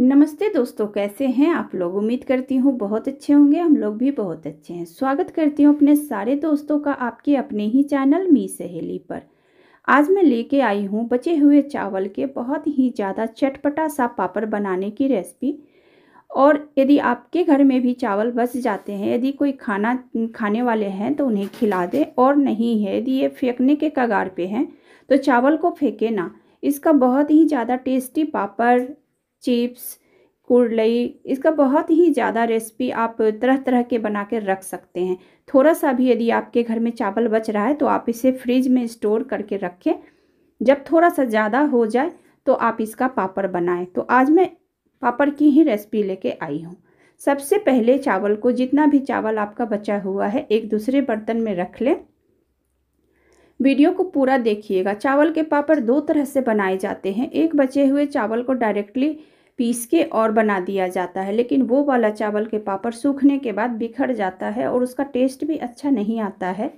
नमस्ते दोस्तों कैसे हैं आप लोग उम्मीद करती हूँ बहुत अच्छे होंगे हम लोग भी बहुत अच्छे हैं स्वागत करती हूँ अपने सारे दोस्तों का आपके अपने ही चैनल मी सहेली पर आज मैं लेके आई हूँ बचे हुए चावल के बहुत ही ज़्यादा चटपटा सा पापड़ बनाने की रेसिपी और यदि आपके घर में भी चावल बच जाते हैं यदि कोई खाना खाने वाले हैं तो उन्हें खिला दें और नहीं है यदि ये फेंकने के कगार पे हैं तो चावल को फेंके ना इसका बहुत ही ज़्यादा टेस्टी पापड़ चिप्स कुरलई इसका बहुत ही ज़्यादा रेसिपी आप तरह तरह के बना के रख सकते हैं थोड़ा सा भी यदि आपके घर में चावल बच रहा है तो आप इसे फ्रिज में स्टोर करके रखें जब थोड़ा सा ज़्यादा हो जाए तो आप इसका पापड़ बनाएं तो आज मैं पापड़ की ही रेसिपी लेके आई हूँ सबसे पहले चावल को जितना भी चावल आपका बचा हुआ है एक दूसरे बर्तन में रख लें वीडियो को पूरा देखिएगा चावल के पापड़ दो तरह से बनाए जाते हैं एक बचे हुए चावल को डायरेक्टली पीस के और बना दिया जाता है लेकिन वो वाला चावल के पापड़ सूखने के बाद बिखर जाता है और उसका टेस्ट भी अच्छा नहीं आता है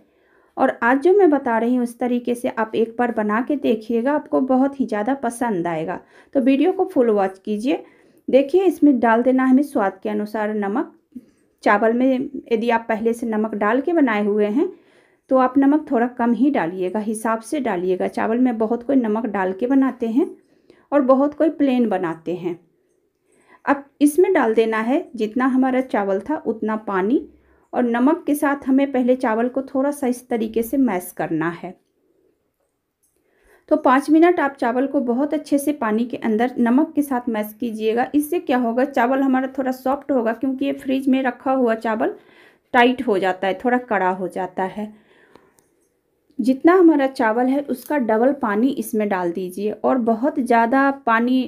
और आज जो मैं बता रही हूँ उस तरीके से आप एक बार बना के देखिएगा आपको बहुत ही ज़्यादा पसंद आएगा तो वीडियो को फुल वॉच कीजिए देखिए इसमें डाल देना हमें स्वाद के अनुसार नमक चावल में यदि आप पहले से नमक डाल के बनाए हुए हैं तो आप नमक थोड़ा कम ही डालिएगा हिसाब से डालिएगा चावल में बहुत कोई नमक डाल के बनाते हैं और बहुत कोई प्लेन बनाते हैं अब इसमें डाल देना है जितना हमारा चावल था उतना पानी और नमक के साथ हमें पहले चावल को थोड़ा सा इस तरीके से मैश करना है तो पाँच मिनट आप चावल को बहुत अच्छे से पानी के अंदर नमक के साथ मैश कीजिएगा इससे क्या होगा चावल हमारा थोड़ा सॉफ्ट होगा क्योंकि ये फ्रिज में रखा हुआ चावल टाइट हो जाता है थोड़ा कड़ा हो जाता है जितना हमारा चावल है उसका डबल पानी इसमें डाल दीजिए और बहुत ज़्यादा पानी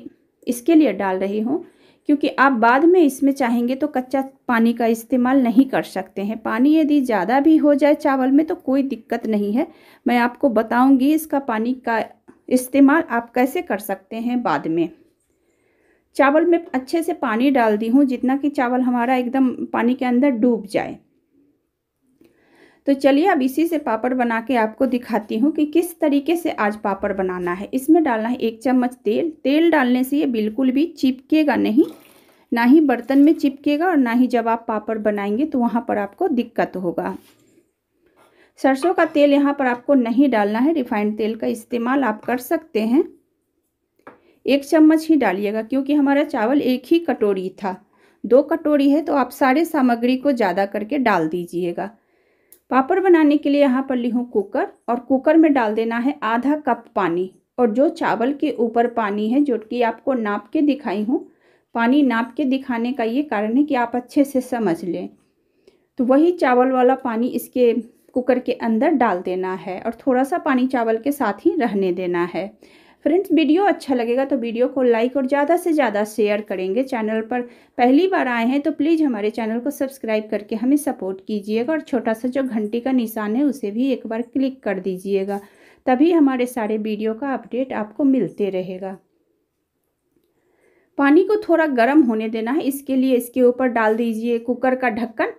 इसके लिए डाल रही हूँ क्योंकि आप बाद में इसमें चाहेंगे तो कच्चा पानी का इस्तेमाल नहीं कर सकते हैं पानी यदि ज़्यादा भी हो जाए चावल में तो कोई दिक्कत नहीं है मैं आपको बताऊंगी इसका पानी का इस्तेमाल आप कैसे कर सकते हैं बाद में चावल में अच्छे से पानी डाल दी हूँ जितना कि चावल हमारा एकदम पानी के अंदर डूब जाए तो चलिए अब इसी से पापड़ बना के आपको दिखाती हूँ कि किस तरीके से आज पापड़ बनाना है इसमें डालना है एक चम्मच तेल तेल डालने से ये बिल्कुल भी चिपकेगा नहीं ना ही बर्तन में चिपकेगा और ना ही जब आप पापड़ बनाएंगे तो वहाँ पर आपको दिक्कत होगा सरसों का तेल यहाँ पर आपको नहीं डालना है रिफाइंड तेल का इस्तेमाल आप कर सकते हैं एक चम्मच ही डालिएगा क्योंकि हमारा चावल एक ही कटोरी था दो कटोरी है तो आप सारे सामग्री को ज़्यादा करके डाल दीजिएगा पापड़ बनाने के लिए यहाँ पर ली हूँ कुकर और कुकर में डाल देना है आधा कप पानी और जो चावल के ऊपर पानी है जो कि आपको नाप के दिखाई हूँ पानी नाप के दिखाने का ये कारण है कि आप अच्छे से समझ लें तो वही चावल वाला पानी इसके कुकर के अंदर डाल देना है और थोड़ा सा पानी चावल के साथ ही रहने देना है फ्रेंड्स वीडियो अच्छा लगेगा तो वीडियो को लाइक और ज़्यादा से ज़्यादा शेयर करेंगे चैनल पर पहली बार आए हैं तो प्लीज़ हमारे चैनल को सब्सक्राइब करके हमें सपोर्ट कीजिएगा और छोटा सा जो घंटी का निशान है उसे भी एक बार क्लिक कर दीजिएगा तभी हमारे सारे वीडियो का अपडेट आपको मिलते रहेगा पानी को थोड़ा गर्म होने देना है इसके लिए इसके ऊपर डाल दीजिए कुकर का ढक्कन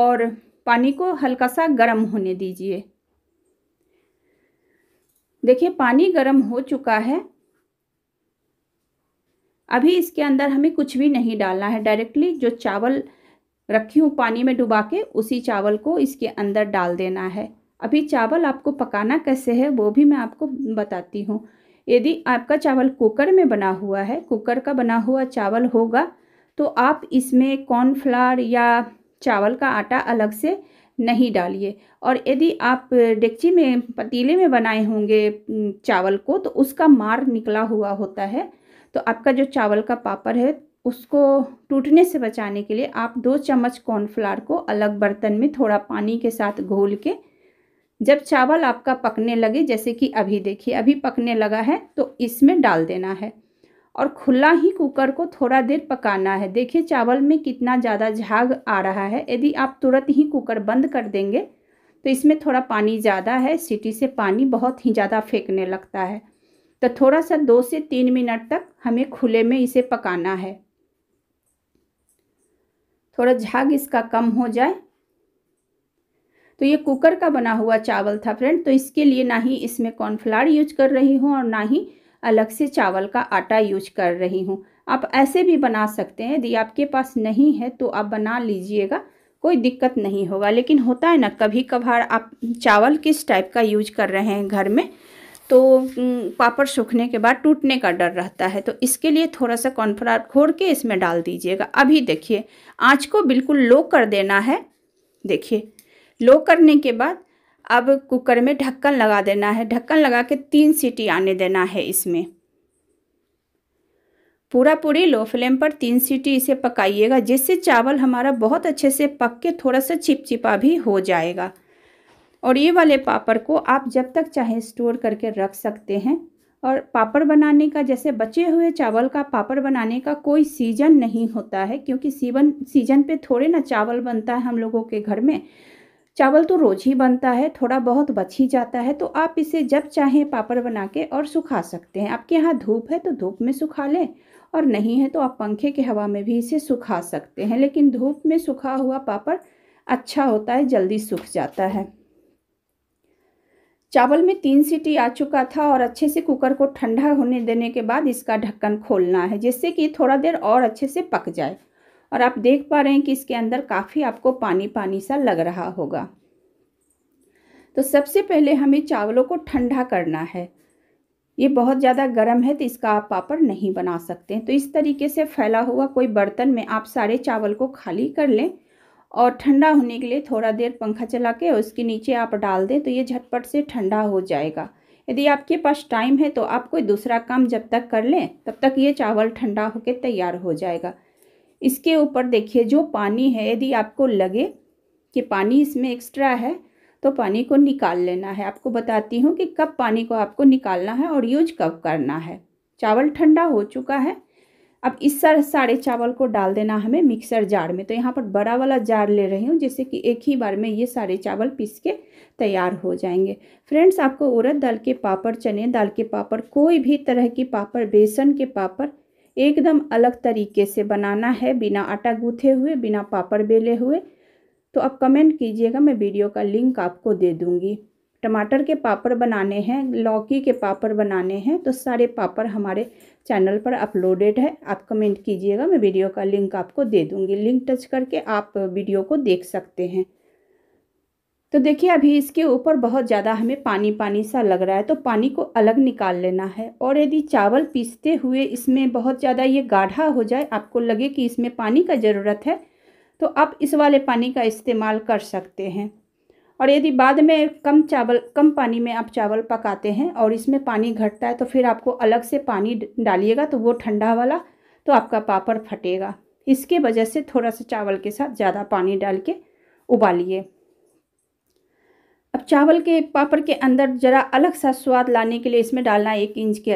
और पानी को हल्का सा गर्म होने दीजिए देखिए पानी गर्म हो चुका है अभी इसके अंदर हमें कुछ भी नहीं डालना है डायरेक्टली जो चावल रखी हूँ पानी में डुबा के उसी चावल को इसके अंदर डाल देना है अभी चावल आपको पकाना कैसे है वो भी मैं आपको बताती हूँ यदि आपका चावल कुकर में बना हुआ है कुकर का बना हुआ चावल होगा तो आप इसमें कॉर्नफ्लावर या चावल का आटा अलग से नहीं डालिए और यदि आप डेक्ची में पतीले में बनाए होंगे चावल को तो उसका मार निकला हुआ होता है तो आपका जो चावल का पापड़ है उसको टूटने से बचाने के लिए आप दो चम्मच कॉर्नफ्लावर को अलग बर्तन में थोड़ा पानी के साथ घोल के जब चावल आपका पकने लगे जैसे कि अभी देखिए अभी पकने लगा है तो इसमें डाल देना है और खुला ही कुकर को थोड़ा देर पकाना है देखिए चावल में कितना ज़्यादा झाग आ रहा है यदि आप तुरंत ही कुकर बंद कर देंगे तो इसमें थोड़ा पानी ज़्यादा है सीटी से पानी बहुत ही ज़्यादा फेंकने लगता है तो थोड़ा सा दो से तीन मिनट तक हमें खुले में इसे पकाना है थोड़ा झाग इसका कम हो जाए तो ये कुकर का बना हुआ चावल था फ्रेंड तो इसके लिए ना ही इसमें कॉर्नफ्लावर यूज कर रही हूँ और ना ही अलग से चावल का आटा यूज कर रही हूँ आप ऐसे भी बना सकते हैं यदि आपके पास नहीं है तो आप बना लीजिएगा कोई दिक्कत नहीं होगा लेकिन होता है ना कभी कभार आप चावल किस टाइप का यूज कर रहे हैं घर में तो पापड़ सूखने के बाद टूटने का डर रहता है तो इसके लिए थोड़ा सा कॉर्नफ्लावर खोर के इसमें डाल दीजिएगा अभी देखिए आँच को बिल्कुल लो कर देना है देखिए लो करने के बाद अब कुकर में ढक्कन लगा देना है ढक्कन लगा के तीन सीटी आने देना है इसमें पूरा पूरी लो फ्लेम पर तीन सीटी इसे पकाइएगा जिससे चावल हमारा बहुत अच्छे से पक के थोड़ा सा चिपचिपा भी हो जाएगा और ये वाले पापड़ को आप जब तक चाहे स्टोर करके रख सकते हैं और पापड़ बनाने का जैसे बचे हुए चावल का पापड़ बनाने का कोई सीजन नहीं होता है क्योंकि सीवन सीजन पे थोड़े ना चावल बनता है हम लोगों के घर में चावल तो रोज ही बनता है थोड़ा बहुत बच ही जाता है तो आप इसे जब चाहें पापड़ बना के और सुखा सकते हैं आपके यहाँ धूप है तो धूप में सुखा लें और नहीं है तो आप पंखे की हवा में भी इसे सुखा सकते हैं लेकिन धूप में सुखा हुआ पापड़ अच्छा होता है जल्दी सूख जाता है चावल में तीन सीटी आ चुका था और अच्छे से कुकर को ठंडा होने देने के बाद इसका ढक्कन खोलना है जिससे कि थोड़ा देर और अच्छे से पक जाए और आप देख पा रहे हैं कि इसके अंदर काफ़ी आपको पानी पानी सा लग रहा होगा तो सबसे पहले हमें चावलों को ठंडा करना है ये बहुत ज़्यादा गर्म है तो इसका आप पापड़ नहीं बना सकते तो इस तरीके से फैला हुआ कोई बर्तन में आप सारे चावल को खाली कर लें और ठंडा होने के लिए थोड़ा देर पंखा चला के उसके नीचे आप डाल दें तो ये झटपट से ठंडा हो जाएगा यदि आपके पास टाइम है तो आप कोई दूसरा काम जब तक कर लें तब तक ये चावल ठंडा होकर तैयार हो जाएगा इसके ऊपर देखिए जो पानी है यदि आपको लगे कि पानी इसमें एक्स्ट्रा है तो पानी को निकाल लेना है आपको बताती हूँ कि कब पानी को आपको निकालना है और यूज कब करना है चावल ठंडा हो चुका है अब इस सर सारे चावल को डाल देना हमें मिक्सर जार में तो यहाँ पर बड़ा वाला जार ले रही हूँ जैसे कि एक ही बार में ये सारे चावल पीस के तैयार हो जाएंगे फ्रेंड्स आपको उड़द दाल के पापड़ चने दाल के पापड़ कोई भी तरह की पापड़ बेसन के पापड़ एकदम अलग तरीके से बनाना है बिना आटा गूथे हुए बिना पापड़ बेले हुए तो आप कमेंट कीजिएगा मैं वीडियो का लिंक आपको दे दूँगी टमाटर के पापड़ बनाने हैं लौकी के पापड़ बनाने हैं तो सारे पापड़ हमारे चैनल पर अपलोडेड है आप कमेंट कीजिएगा मैं वीडियो का लिंक आपको दे दूँगी लिंक टच करके आप वीडियो को देख सकते हैं तो देखिए अभी इसके ऊपर बहुत ज़्यादा हमें पानी पानी सा लग रहा है तो पानी को अलग निकाल लेना है और यदि चावल पीसते हुए इसमें बहुत ज़्यादा ये गाढ़ा हो जाए आपको लगे कि इसमें पानी का ज़रूरत है तो आप इस वाले पानी का इस्तेमाल कर सकते हैं और यदि बाद में कम चावल कम पानी में आप चावल पकाते हैं और इसमें पानी घटता है तो फिर आपको अलग से पानी डालिएगा तो वो ठंडा वाला तो आपका पापड़ फटेगा इसके वजह से थोड़ा सा चावल के साथ ज़्यादा पानी डाल के उबालिए अब चावल के पापड़ के अंदर ज़रा अलग सा स्वाद लाने के लिए इसमें डालना एक इंच के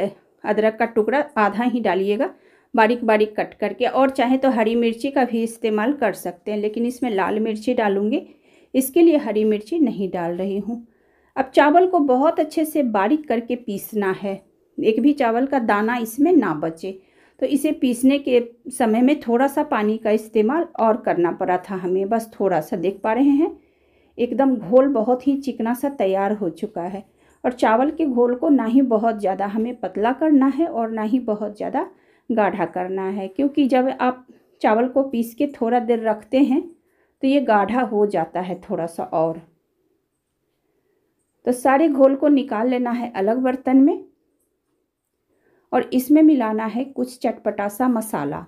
अदरक का टुकड़ा आधा ही डालिएगा बारीक बारीक कट करके और चाहे तो हरी मिर्ची का भी इस्तेमाल कर सकते हैं लेकिन इसमें लाल मिर्ची डालूँगी इसके लिए हरी मिर्ची नहीं डाल रही हूँ अब चावल को बहुत अच्छे से बारीक करके पीसना है एक भी चावल का दाना इसमें ना बचे तो इसे पीसने के समय में थोड़ा सा पानी का इस्तेमाल और करना पड़ा था हमें बस थोड़ा सा देख पा रहे हैं एकदम घोल बहुत ही चिकना सा तैयार हो चुका है और चावल के घोल को ना ही बहुत ज़्यादा हमें पतला करना है और ना ही बहुत ज़्यादा गाढ़ा करना है क्योंकि जब आप चावल को पीस के थोड़ा देर रखते हैं तो ये गाढ़ा हो जाता है थोड़ा सा और तो सारे घोल को निकाल लेना है अलग बर्तन में और इसमें मिलाना है कुछ चटपटा सा मसाला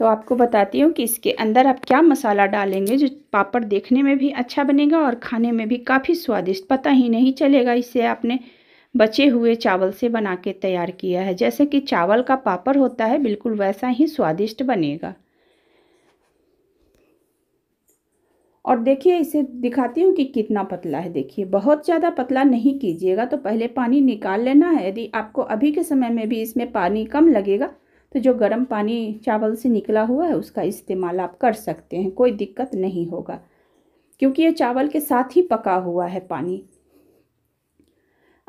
तो आपको बताती हूँ कि इसके अंदर आप क्या मसाला डालेंगे जो पापड़ देखने में भी अच्छा बनेगा और खाने में भी काफ़ी स्वादिष्ट पता ही नहीं चलेगा इसे आपने बचे हुए चावल से बना के तैयार किया है जैसे कि चावल का पापड़ होता है बिल्कुल वैसा ही स्वादिष्ट बनेगा और देखिए इसे दिखाती हूँ कि कितना पतला है देखिए बहुत ज़्यादा पतला नहीं कीजिएगा तो पहले पानी निकाल लेना है यदि आपको अभी के समय में भी इसमें पानी कम लगेगा तो जो गर्म पानी चावल से निकला हुआ है उसका इस्तेमाल आप कर सकते हैं कोई दिक्कत नहीं होगा क्योंकि ये चावल के साथ ही पका हुआ है पानी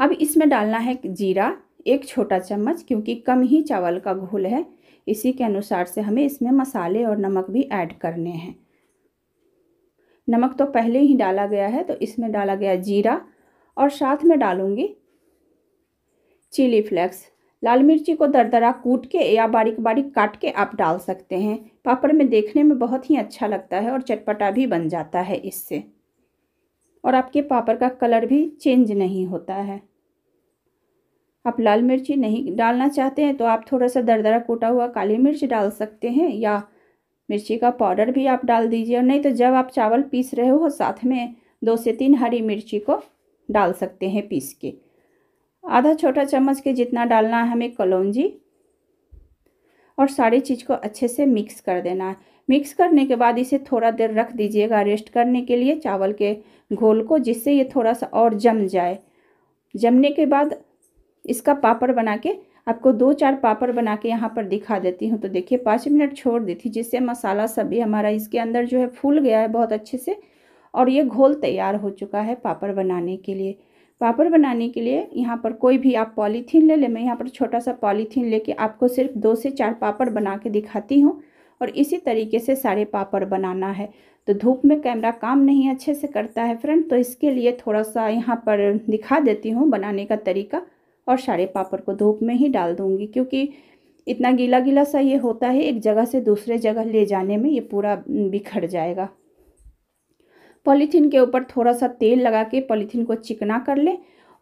अब इसमें डालना है जीरा एक छोटा चम्मच क्योंकि कम ही चावल का घोल है इसी के अनुसार से हमें इसमें मसाले और नमक भी ऐड करने हैं नमक तो पहले ही डाला गया है तो इसमें डाला गया जीरा और साथ में डालूंगी चिली फ्लेक्स लाल मिर्ची को दरदरा कूट के या बारीक बारीक काट के आप डाल सकते हैं पापड़ में देखने में बहुत ही अच्छा लगता है और चटपटा भी बन जाता है इससे और आपके पापड़ का कलर भी चेंज नहीं होता है आप लाल मिर्ची नहीं डालना चाहते हैं तो आप थोड़ा सा दरदरा कूटा हुआ काली मिर्च डाल सकते हैं या मिर्ची का पाउडर भी आप डाल दीजिए और नहीं तो जब आप चावल पीस रहे हो साथ में दो से तीन हरी मिर्ची को डाल सकते हैं पीस के आधा छोटा चम्मच के जितना डालना है हमें कलौजी और सारी चीज़ को अच्छे से मिक्स कर देना है मिक्स करने के बाद इसे थोड़ा देर रख दीजिएगा रेस्ट करने के लिए चावल के घोल को जिससे ये थोड़ा सा और जम जाए जमने के बाद इसका पापड़ बना के आपको दो चार पापड़ बना के यहाँ पर दिखा देती हूँ तो देखिए पाँच मिनट छोड़ दी थी जिससे मसाला सभी हमारा इसके अंदर जो है फूल गया है बहुत अच्छे से और ये घोल तैयार हो चुका है पापड़ बनाने के लिए पापड़ बनाने के लिए यहाँ पर कोई भी आप पॉलीथीन ले ले मैं यहाँ पर छोटा सा पॉलीथीन लेके आपको सिर्फ दो से चार पापड़ बना के दिखाती हूँ और इसी तरीके से सारे पापड़ बनाना है तो धूप में कैमरा काम नहीं अच्छे से करता है फ्रेंड तो इसके लिए थोड़ा सा यहाँ पर दिखा देती हूँ बनाने का तरीका और सारे पापड़ को धूप में ही डाल दूँगी क्योंकि इतना गीला गीला सा ये होता है एक जगह से दूसरे जगह ले जाने में ये पूरा बिखर जाएगा पॉलीथीन के ऊपर थोड़ा सा तेल लगा के पॉलीथीन को चिकना कर लें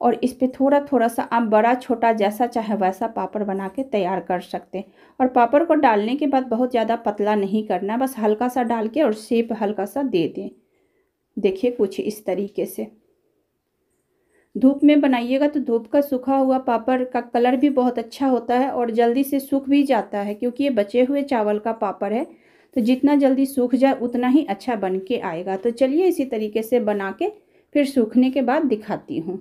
और इस पर थोड़ा थोड़ा सा आप बड़ा छोटा जैसा चाहे वैसा पापड़ बना के तैयार कर सकते हैं और पापड़ को डालने के बाद बहुत ज़्यादा पतला नहीं करना है बस हल्का सा डाल के और सेप हल्का सा दे दें देखिए कुछ इस तरीके से धूप में बनाइएगा तो धूप का सूखा हुआ पापड़ का कलर भी बहुत अच्छा होता है और जल्दी से सूख भी जाता है क्योंकि ये बचे हुए चावल का पापड़ है तो जितना जल्दी सूख जाए उतना ही अच्छा बन के आएगा तो चलिए इसी तरीके से बना के फिर सूखने के बाद दिखाती हूँ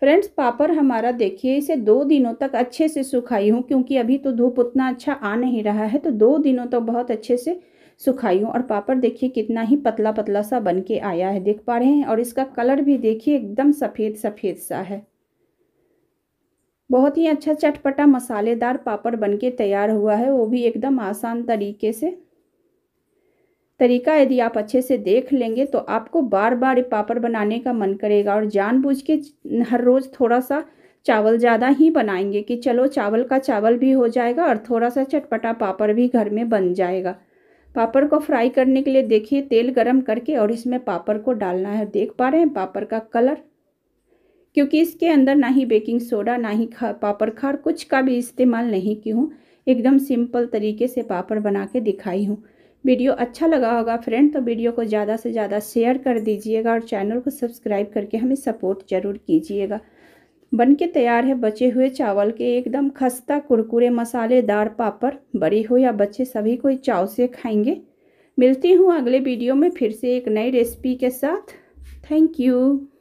फ्रेंड्स पापड़ हमारा देखिए इसे दो दिनों तक अच्छे से सुखाई हूँ क्योंकि अभी तो धूप उतना अच्छा आ नहीं रहा है तो दो दिनों तक तो बहुत अच्छे से सुखाई हूँ और पापड़ देखिए कितना ही पतला पतला सा बन के आया है देख पा रहे हैं और इसका कलर भी देखिए एकदम सफ़ेद सफ़ेद सा है बहुत ही अच्छा चटपटा मसालेदार पापड़ बनके तैयार हुआ है वो भी एकदम आसान तरीके से तरीका यदि आप अच्छे से देख लेंगे तो आपको बार बार पापड़ बनाने का मन करेगा और जानबूझ के हर रोज़ थोड़ा सा चावल ज़्यादा ही बनाएंगे कि चलो चावल का चावल भी हो जाएगा और थोड़ा सा चटपटा पापड़ भी घर में बन जाएगा पापड़ को फ्राई करने के लिए देखिए तेल गरम करके और इसमें पापड़ को डालना है देख पा रहे हैं पापड़ का कलर क्योंकि इसके अंदर ना ही बेकिंग सोडा ना ही खा पापड़ खार कुछ का भी इस्तेमाल नहीं की हूँ एकदम सिंपल तरीके से पापड़ बना के दिखाई हूँ वीडियो अच्छा लगा होगा फ्रेंड तो वीडियो को ज़्यादा से ज़्यादा शेयर कर दीजिएगा और चैनल को सब्सक्राइब करके हमें सपोर्ट ज़रूर कीजिएगा बन के तैयार है बचे हुए चावल के एकदम खस्ता कुरकुरे मसालेदार पापड़ बड़े हो या बच्चे सभी को चाव से खाएंगे मिलती हूँ अगले वीडियो में फिर से एक नई रेसिपी के साथ थैंक यू